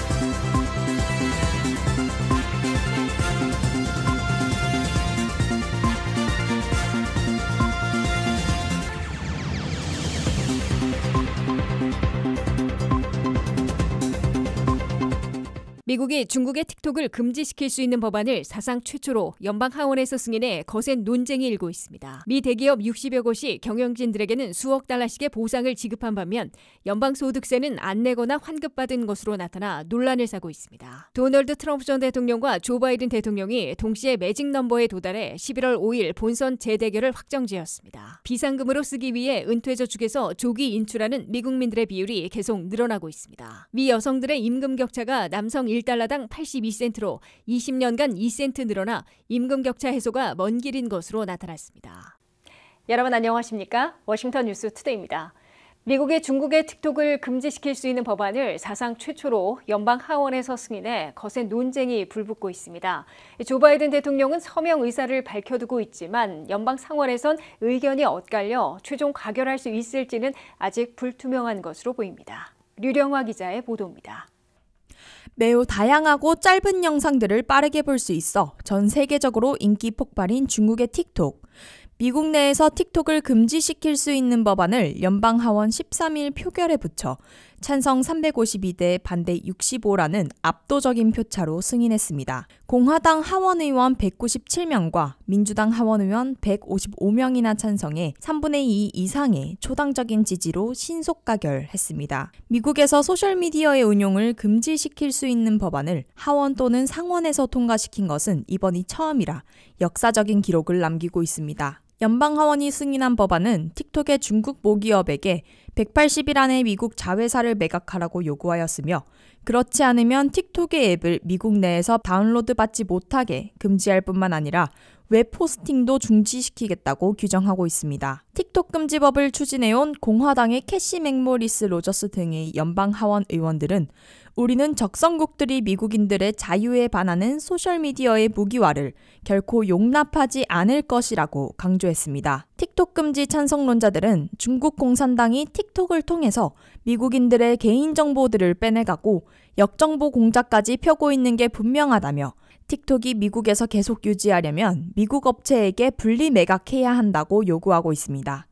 Thank you. 미국이 중국의 틱톡을 금지시킬 수 있는 법안을 사상 최초로 연방 하원에서 승인해 거센 논쟁이 일고 있습니다. 미 대기업 60여 곳이 경영진들에게는 수억 달러씩의 보상을 지급한 반면 연방 소득세는 안 내거나 환급받은 것으로 나타나 논란을 사고 있습니다. 도널드 트럼프 전 대통령과 조 바이든 대통령이 동시에 매직 넘버에 도달해 11월 5일 본선 재대결을 확정지었습니다. 비상금으로 쓰기 위해 은퇴저축에서 조기 인출하는 미국민들의 비율이 계속 늘어나고 있습니다. 미 여성들의 임금 격차가 남성 1 1달러당 82센트로 20년간 2센트 늘어나 임금 격차 해소가 먼 길인 것으로 나타났습니다. 여러분 안녕하십니까? 워싱턴 뉴스 투데이입니다. 미국이 중국의 틱톡을 금지시킬 수 있는 법안을 사상 최초로 연방 하원에서 승인해 거센 논쟁이 불붙고 있습니다. 조 바이든 대통령은 서명 의사를 밝혀두고 있지만 연방 상원에선 의견이 엇갈려 최종 가결할 수 있을지는 아직 불투명한 것으로 보입니다. 류령화 기자의 보도입니다. 매우 다양하고 짧은 영상들을 빠르게 볼 수 있어 전 세계적으로 인기 폭발인 중국의 틱톡. 미국 내에서 틱톡을 금지시킬 수 있는 법안을 연방 하원 13일 표결에 붙여 찬성 352대 반대 65라는 압도적인 표차로 승인했습니다. 공화당 하원의원 197명과 민주당 하원의원 155명이나 찬성해 3분의 2 이상의 초당적인 지지로 신속 가결했습니다. 미국에서 소셜미디어의 운용을 금지시킬 수 있는 법안을 하원 또는 상원에서 통과시킨 것은 이번이 처음이라 역사적인 기록을 남기고 있습니다. 연방 하원이 승인한 법안은 틱톡의 중국 모기업에게 180일 안에 미국 자회사를 매각하라고 요구하였으며 그렇지 않으면 틱톡의 앱을 미국 내에서 다운로드 받지 못하게 금지할 뿐만 아니라 웹 포스팅도 중지시키겠다고 규정하고 있습니다. 틱톡 금지법을 추진해온 공화당의 캐시 맥모리스 로저스 등의 연방 하원 의원들은 우리는 적성국들이 미국인들의 자유에 반하는 소셜미디어의 무기화를 결코 용납하지 않을 것이라고 강조했습니다. 틱톡 금지 찬성론자들은 중국 공산당이 틱톡을 통해서 미국인들의 개인정보들을 빼내가고 역정보 공작까지 펴고 있는 게 분명하다며 틱톡이 미국에서 계속 유지하려면 미국 업체에게 분리 매각해야 한다고 요구하고 있습니다.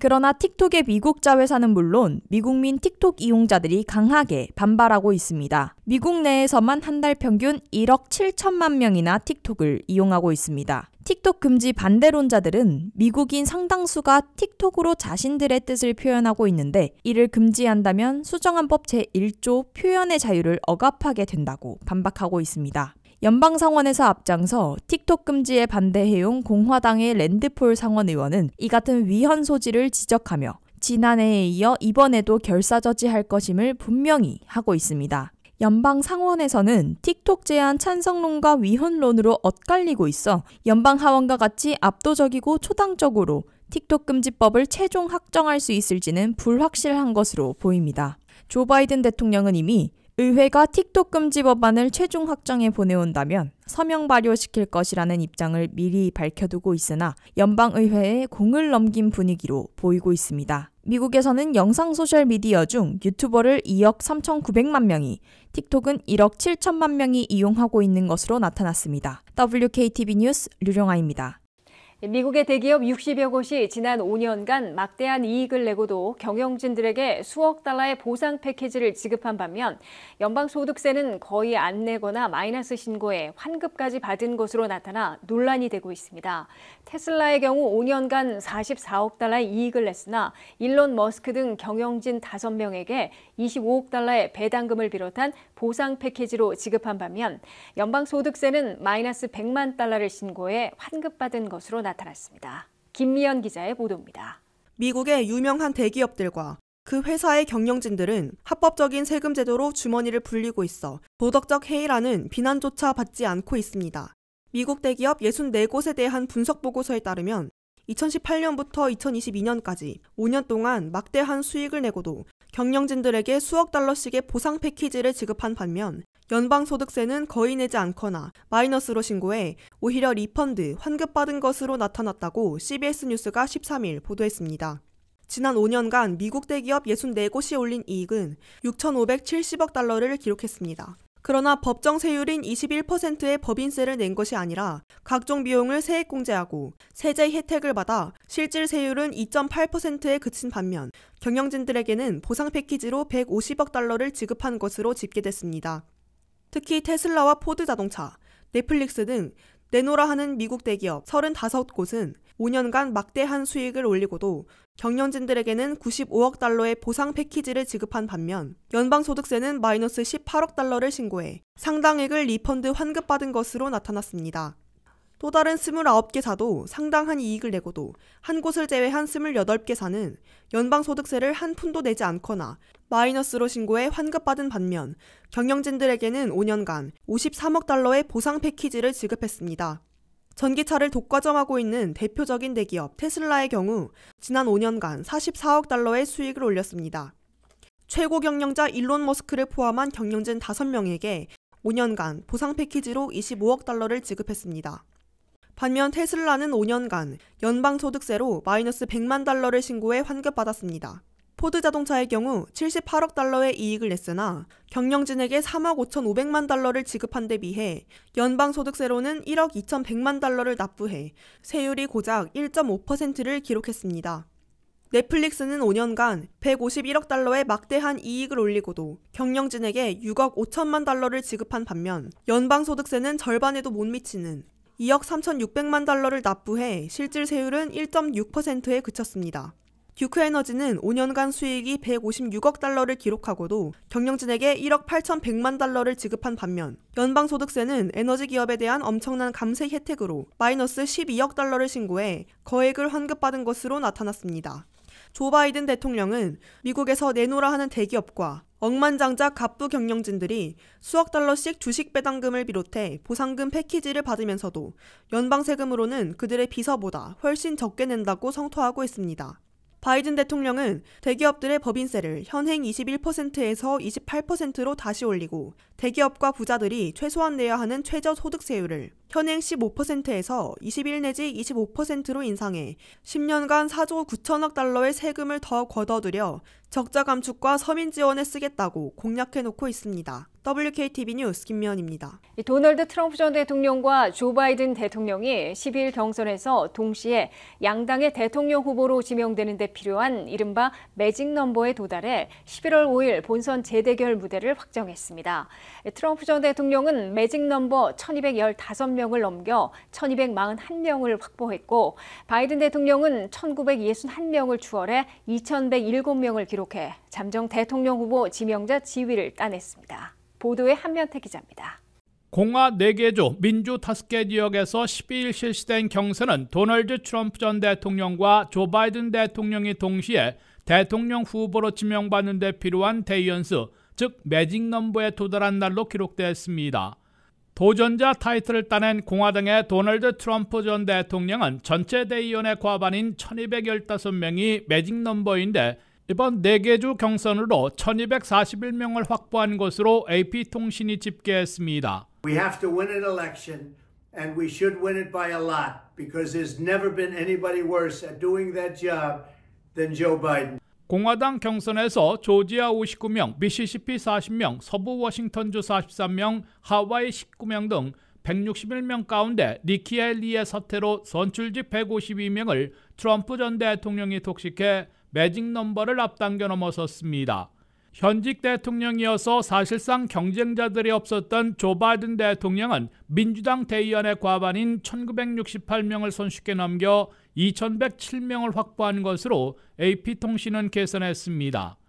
그러나 틱톡의 미국 자회사는 물론 미국민 틱톡 이용자들이 강하게 반발하고 있습니다. 미국 내에서만 한 달 평균 1억 7천만 명이나 틱톡을 이용하고 있습니다. 틱톡 금지 반대론자들은 미국인 상당수가 틱톡으로 자신들의 뜻을 표현하고 있는데 이를 금지한다면 수정한법 제1조 표현의 자유를 억압하게 된다고 반박하고 있습니다. 연방 상원에서 앞장서 틱톡 금지에 반대해온 공화당의 랜드폴 상원 의원은 이 같은 위헌 소지를 지적하며 지난해에 이어 이번에도 결사저지할 것임을 분명히 하고 있습니다. 연방 상원에서는 틱톡 제한 찬성론과 위헌론으로 엇갈리고 있어 연방 하원과 같이 압도적이고 초당적으로 틱톡 금지법을 최종 확정할 수 있을지는 불확실한 것으로 보입니다. 조 바이든 대통령은 이미 의회가 틱톡 금지 법안을 최종 확정에 보내온다면 서명 발효시킬 것이라는 입장을 미리 밝혀두고 있으나 연방의회에 공을 넘긴 분위기로 보이고 있습니다. 미국에서는 영상 소셜미디어 중 유튜버를 2억 3,900만 명이, 틱톡은 1억 7천만 명이 이용하고 있는 것으로 나타났습니다. WKTV 뉴스 류령아입니다. 미국의 대기업 60여 곳이 지난 5년간 막대한 이익을 내고도 경영진들에게 수억 달러의 보상 패키지를 지급한 반면 연방소득세는 거의 안 내거나 마이너스 신고에 환급까지 받은 것으로 나타나 논란이 되고 있습니다. 테슬라의 경우 5년간 44억 달러의 이익을 냈으나 일론 머스크 등 경영진 5명에게 25억 달러의 배당금을 비롯한 보상 패키지로 지급한 반면 연방소득세는 마이너스 100만 달러를 신고해 환급받은 것으로 나타났습니다. 김미연 기자의 보도입니다. 미국의 유명한 대기업들과 그 회사의 경영진들은 합법적인 세금 제도로 주머니를 불리고 있어 도덕적 해이라는 비난조차 받지 않고 있습니다. 미국 대기업 64곳에 대한 분석 보고서에 따르면 2018년부터 2022년까지 5년 동안 막대한 수익을 내고도 경영진들에게 수억 달러씩의 보상 패키지를 지급한 반면 연방소득세는 거의 내지 않거나 마이너스로 신고해 오히려 리펀드, 환급받은 것으로 나타났다고 CBS 뉴스가 13일 보도했습니다. 지난 5년간 미국 대기업 64곳이 올린 이익은 6,570억 달러를 기록했습니다. 그러나 법정 세율인 21%의 법인세를 낸 것이 아니라 각종 비용을 세액공제하고 세제 혜택을 받아 실질 세율은 2.8%에 그친 반면 경영진들에게는 보상 패키지로 150억 달러를 지급한 것으로 집계됐습니다. 특히 테슬라와 포드 자동차, 넷플릭스 등 내노라 하는 미국 대기업 35곳은 5년간 막대한 수익을 올리고도 경영진들에게는 95억 달러의 보상 패키지를 지급한 반면 연방소득세는 마이너스 18억 달러를 신고해 상당액을 리펀드 환급받은 것으로 나타났습니다. 또 다른 29개 사도 상당한 이익을 내고도 한 곳을 제외한 28개 사는 연방소득세를 한 푼도 내지 않거나 마이너스로 신고해 환급받은 반면 경영진들에게는 5년간 53억 달러의 보상 패키지를 지급했습니다. 전기차를 독과점하고 있는 대표적인 대기업 테슬라의 경우 지난 5년간 44억 달러의 수익을 올렸습니다. 최고 경영자 일론 머스크를 포함한 경영진 5명에게 5년간 보상 패키지로 25억 달러를 지급했습니다. 반면 테슬라는 5년간 연방소득세로 마이너스 100만 달러를 신고해 환급받았습니다. 포드 자동차의 경우 78억 달러의 이익을 냈으나 경영진에게 3억 5,500만 달러를 지급한 데 비해 연방소득세로는 1억 2,100만 달러를 납부해 세율이 고작 1.5%를 기록했습니다. 넷플릭스는 5년간 151억 달러의 막대한 이익을 올리고도 경영진에게 6억 5천만 달러를 지급한 반면 연방소득세는 절반에도 못 미치는 2억 3,600만 달러를 납부해 실질 세율은 1.6%에 그쳤습니다. 듀크 에너지는 5년간 수익이 156억 달러를 기록하고도 경영진에게 1억 8,100만 달러를 지급한 반면 연방소득세는 에너지 기업에 대한 엄청난 감세 혜택으로 마이너스 12억 달러를 신고해 거액을 환급받은 것으로 나타났습니다. 조 바이든 대통령은 미국에서 내놓으라 하는 대기업과 억만장자 갑부 경영진들이 수억 달러씩 주식 배당금을 비롯해 보상금 패키지를 받으면서도 연방 세금으로는 그들의 비서보다 훨씬 적게 낸다고 성토하고 있습니다. 바이든 대통령은 대기업들의 법인세를 현행 21%에서 28%로 다시 올리고 대기업과 부자들이 최소한 내야 하는 최저소득세율을 현행 15%에서 21 내지 25%로 인상해 10년간 4조 9천억 달러의 세금을 더 걷어들여 적자 감축과 서민 지원에 쓰겠다고 공약해 놓고 있습니다. WKTV 뉴스 김미입니다 도널드 트럼프 전 대통령과 조 바이든 대통령이 12일 경선에서 동시에 양당의 대통령 후보로 지명되는 데 필요한 이른바 매직 넘버에 도달해 11월 5일 본선 재대결 무대를 확정했습니다. 트럼프 전 대통령은 매직 넘버 1215명을 넘겨 1241명을 확보했고 바이든 대통령은 1961명을 추월해 2107명을 기록해 잠정 대통령 후보 지명자 지위를 따냈습니다. 보도에 한면태 기자입니다. 공화 4개 주, 민주 5개 지역에서 12일 실시된 경선은 도널드 트럼프 전 대통령과 조 바이든 대통령이 동시에 대통령 후보로 지명받는 데 필요한 대의원수 즉 매직 넘버에 도달한 날로 기록되었습니다. 도전자 타이틀을 따낸 공화당의 도널드 트럼프 전 대통령은 전체 대의원의 과반인 1215명이 매직 넘버인데 이번 4개 주 경선으로 1241명을 확보한 것으로 AP통신이 집계했습니다. We have to win an election and we should win it by a lot because there's never been anybody worse at doing that job than Joe Biden. 공화당 경선에서 조지아 59명, 미시시피 40명, 서부 워싱턴주 43명, 하와이 19명 등 161명 가운데 니키 헬리의 사태로 선출직 152명을 트럼프 전 대통령이 독식해 매직 넘버를 앞당겨 넘어섰습니다. 현직 대통령이어서 사실상 경쟁자들이 없었던 조 바이든 대통령은 민주당 대의원의 과반인 1968명을 손쉽게 넘겨 2107명을 확보한 것으로 AP통신은 계산했습니다.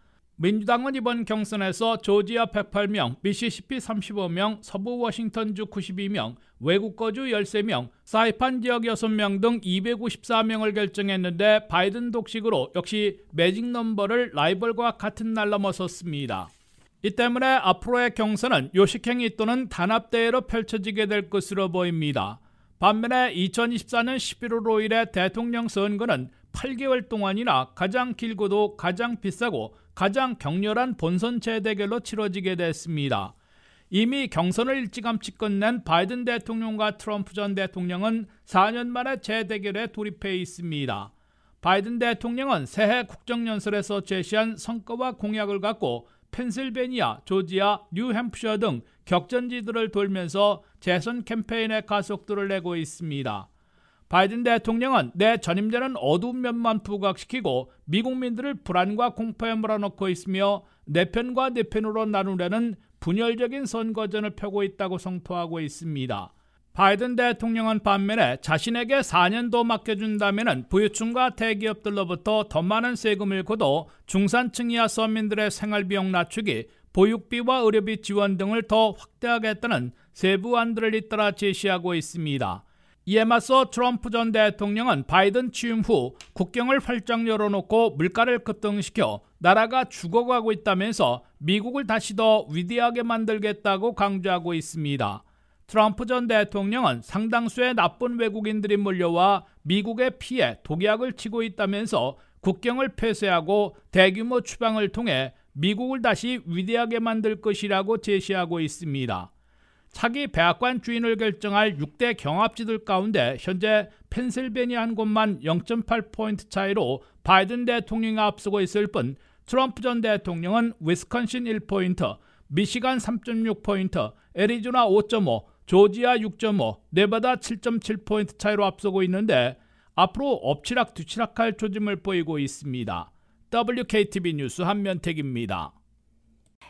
민주당은 이번 경선에서 조지아 108명, 미시시피 35명, 서부 워싱턴주 92명, 외국거주 13명, 사이판 지역 6명 등 254명을 결정했는데 바이든 독식으로 역시 매직 넘버를 라이벌과 같은 날 넘어섰습니다. 이 때문에 앞으로의 경선은 요식행위 또는 단합대회로 펼쳐지게 될 것으로 보입니다. 반면에 2024년 11월 5일의 대통령 선거는 8개월 동안이나 가장 길고도 가장 비싸고 가장 격렬한 본선 재대결로 치러지게 됐습니다. 이미 경선을 일찌감치 끝낸 바이든 대통령과 트럼프 전 대통령은 4년 만에 재대결에 돌입해 있습니다. 바이든 대통령은 새해 국정연설에서 제시한 성과와 공약을 갖고 펜실베니아, 조지아, 뉴햄프셔 등 격전지들을 돌면서 재선 캠페인의 가속도를 내고 있습니다. 바이든 대통령은 내 전임자는 어두운 면만 부각시키고 미국민들을 불안과 공포에 몰아넣고 있으며 내 편과 내 편으로 나누려는 분열적인 선거전을 펴고 있다고 성토하고 있습니다. 바이든 대통령은 반면에 자신에게 4년 도 맡겨준다면 부유층과 대기업들로부터 더 많은 세금을 걷어 중산층 이야 서민들의 생활비용 낮추기, 보육비와 의료비 지원 등을 더 확대하겠다는 세부안들을 잇따라 제시하고 있습니다. 이에 맞서 트럼프 전 대통령은 바이든 취임 후 국경을 활짝 열어놓고 물가를 급등시켜 나라가 죽어가고 있다면서 미국을 다시 더 위대하게 만들겠다고 강조하고 있습니다. 트럼프 전 대통령은 상당수의 나쁜 외국인들이 몰려와 미국의 피해 독약을 치고 있다면서 국경을 폐쇄하고 대규모 추방을 통해 미국을 다시 위대하게 만들 것이라고 제시하고 있습니다. 차기 백악관 주인을 결정할 6대 경합지들 가운데 현재 펜실베니아 한 곳만 0.8포인트 차이로 바이든 대통령이 앞서고 있을 뿐 트럼프 전 대통령은 위스콘신 1포인트, 미시간 3.6포인트, 애리조나 5.5, 조지아 6.5, 네바다 7.7포인트 차이로 앞서고 있는데 앞으로 엎치락 뒤치락할 조짐을 보이고 있습니다. WKTV 뉴스 한면택입니다.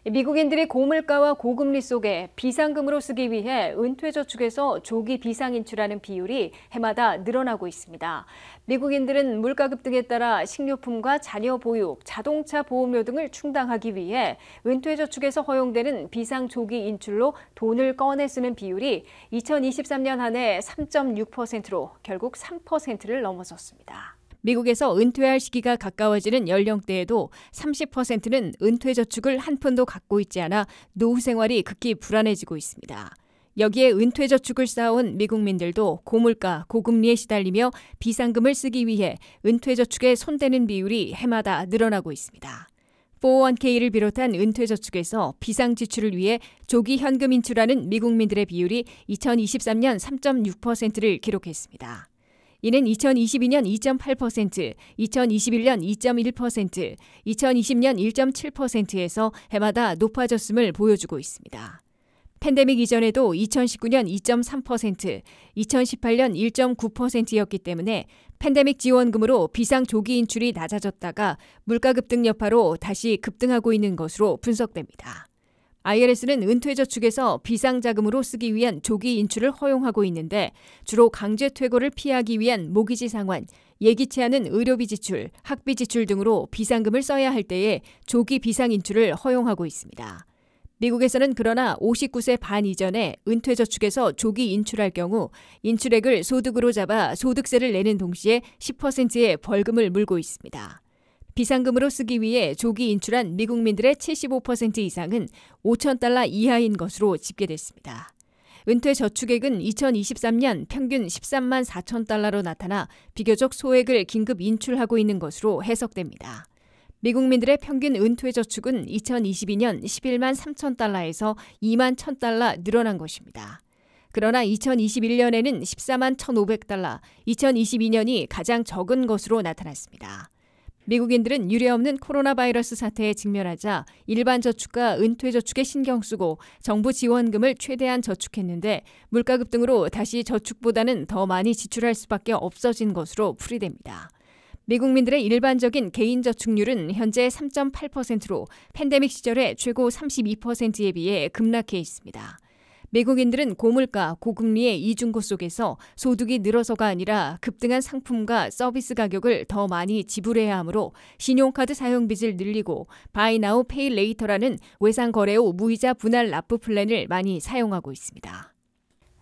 미국인들이 고물가와 고금리 속에 비상금으로 쓰기 위해 은퇴저축에서 조기 비상인출하는 비율이 해마다 늘어나고 있습니다. 미국인들은 물가 급등에 따라 식료품과 자녀 보육, 자동차 보험료 등을 충당하기 위해 은퇴저축에서 허용되는 비상 조기 인출로 돈을 꺼내 쓰는 비율이 2023년 한해 3.6%로 결국 3%를 넘어섰습니다. 미국에서 은퇴할 시기가 가까워지는 연령대에도 30%는 은퇴 저축을 한 푼도 갖고 있지 않아 노후 생활이 극히 불안해지고 있습니다. 여기에 은퇴 저축을 쌓아온 미국민들도 고물가, 고금리에 시달리며 비상금을 쓰기 위해 은퇴 저축에 손대는 비율이 해마다 늘어나고 있습니다. 401k를 비롯한 은퇴 저축에서 비상 지출을 위해 조기 현금 인출하는 미국민들의 비율이 2023년 3.6%를 기록했습니다. 이는 2022년 2.8%, 2021년 2.1%, 2020년 1.7%에서 해마다 높아졌음을 보여주고 있습니다. 팬데믹 이전에도 2019년 2.3%, 2018년 1.9%였기 때문에 팬데믹 지원금으로 비상 조기 인출이 낮아졌다가 물가 급등 여파로 다시 급등하고 있는 것으로 분석됩니다. IRS는 은퇴저축에서 비상자금으로 쓰기 위한 조기 인출을 허용하고 있는데 주로 강제 퇴거를 피하기 위한 모기지 상환, 예기치 않은 의료비 지출, 학비 지출 등으로 비상금을 써야 할 때에 조기 비상인출을 허용하고 있습니다. 미국에서는 그러나 59세 반 이전에 은퇴저축에서 조기 인출할 경우 인출액을 소득으로 잡아 소득세를 내는 동시에 10%의 벌금을 물고 있습니다. 비상금으로 쓰기 위해 조기 인출한 미국민들의 75% 이상은 5천 달러 이하인 것으로 집계됐습니다. 은퇴 저축액은 2023년 평균 13만 4천 달러로 나타나 비교적 소액을 긴급 인출하고 있는 것으로 해석됩니다. 미국민들의 평균 은퇴 저축은 2022년 11만 3천 달러에서 2만 1천 달러 늘어난 것입니다. 그러나 2021년에는 14만 1,500달러, 2022년이 가장 적은 것으로 나타났습니다. 미국인들은 유례없는 코로나 바이러스 사태에 직면하자 일반 저축과 은퇴 저축에 신경 쓰고 정부 지원금을 최대한 저축했는데 물가 급등으로 다시 저축보다는 더 많이 지출할 수밖에 없어진 것으로 풀이됩니다. 미국민들의 일반적인 개인 저축률은 현재 3.8%로 팬데믹 시절의 최고 32%에 비해 급락해 있습니다. 미국인들은 고물가, 고금리의 이중고 속에서 소득이 늘어서가 아니라 급등한 상품과 서비스 가격을 더 많이 지불해야 하므로 신용카드 사용 빚을 늘리고 바이 나우 페이 레이터라는 외상 거래후 무이자 분할 납부 플랜을 많이 사용하고 있습니다.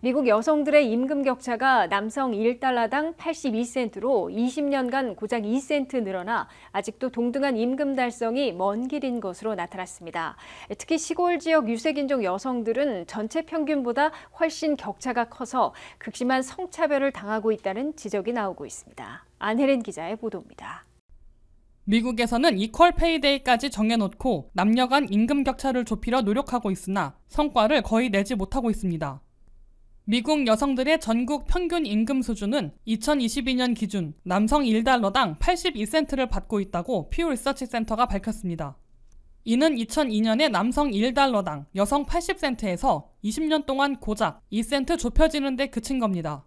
미국 여성들의 임금 격차가 남성 1달러당 82센트로 20년간 고작 2센트 늘어나 아직도 동등한 임금 달성이 먼 길인 것으로 나타났습니다. 특히 시골 지역 유색인종 여성들은 전체 평균보다 훨씬 격차가 커서 극심한 성차별을 당하고 있다는 지적이 나오고 있습니다. 안혜린 기자의 보도입니다. 미국에서는 이퀄 페이데이까지 정해놓고 남녀 간 임금 격차를 좁히려 노력하고 있으나 성과를 거의 내지 못하고 있습니다. 미국 여성들의 전국 평균 임금 수준은 2022년 기준 남성 1달러당 82센트를 받고 있다고 퓨 리서치 센터가 밝혔습니다. 이는 2002년에 남성 1달러당 여성 80센트에서 20년 동안 고작 2센트 좁혀지는데 그친 겁니다.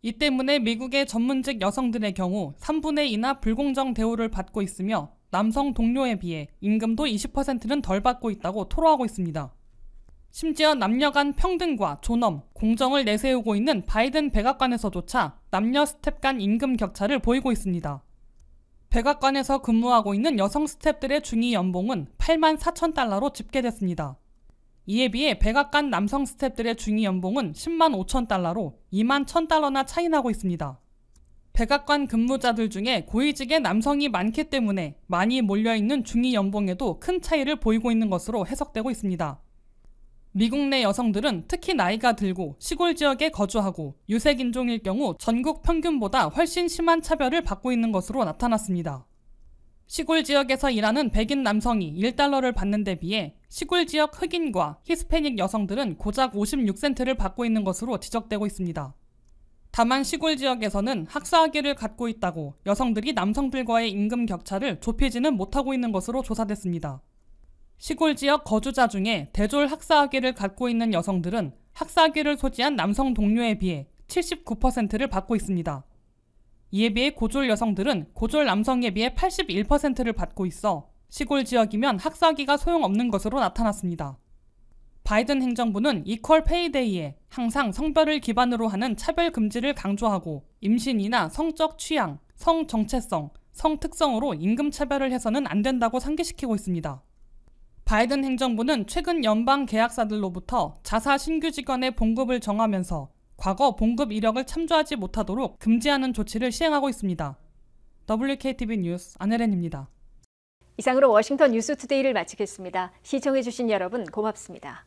이 때문에 미국의 전문직 여성들의 경우 3분의 2나 불공정 대우를 받고 있으며 남성 동료에 비해 임금도 20%는 덜 받고 있다고 토로하고 있습니다. 심지어 남녀 간 평등과 존엄, 공정을 내세우고 있는 바이든 백악관에서조차 남녀 스텝 간 임금 격차를 보이고 있습니다. 백악관에서 근무하고 있는 여성 스텝들의 중위 연봉은 8만 4천 달러로 집계됐습니다. 이에 비해 백악관 남성 스텝들의 중위 연봉은 10만 5천 달러로 2만 1천 달러나 차이나고 있습니다. 백악관 근무자들 중에 고위직의 남성이 많기 때문에 많이 몰려있는 중위 연봉에도 큰 차이를 보이고 있는 것으로 해석되고 있습니다. 미국 내 여성들은 특히 나이가 들고 시골 지역에 거주하고 유색 인종일 경우 전국 평균보다 훨씬 심한 차별을 받고 있는 것으로 나타났습니다. 시골 지역에서 일하는 백인 남성이 1달러를 받는 데 비해 시골 지역 흑인과 히스패닉 여성들은 고작 56센트를 받고 있는 것으로 지적되고 있습니다. 다만 시골 지역에서는 학사학위를 갖고 있다고 여성들이 남성들과의 임금 격차를 좁히지는 못하고 있는 것으로 조사됐습니다. 시골 지역 거주자 중에 대졸 학사학위를 갖고 있는 여성들은 학사학위를 소지한 남성 동료에 비해 79%를 받고 있습니다. 이에 비해 고졸 여성들은 고졸 남성에 비해 81%를 받고 있어 시골 지역이면 학사학위가 소용없는 것으로 나타났습니다. 바이든 행정부는 이퀄 페이데이에 항상 성별을 기반으로 하는 차별 금지를 강조하고 임신이나 성적 취향, 성 정체성, 성 특성으로 임금 차별을 해서는 안 된다고 상기시키고 있습니다. 바이든 행정부는 최근 연방 계약사들로부터 자사 신규 직원의 봉급을 정하면서 과거 봉급 이력을 참조하지 못하도록 금지하는 조치를 시행하고 있습니다. WKTV 뉴스 안혜렌입니다. 이상으로 워싱턴 뉴스 투데이를 마치겠습니다. 시청해주신 여러분 고맙습니다.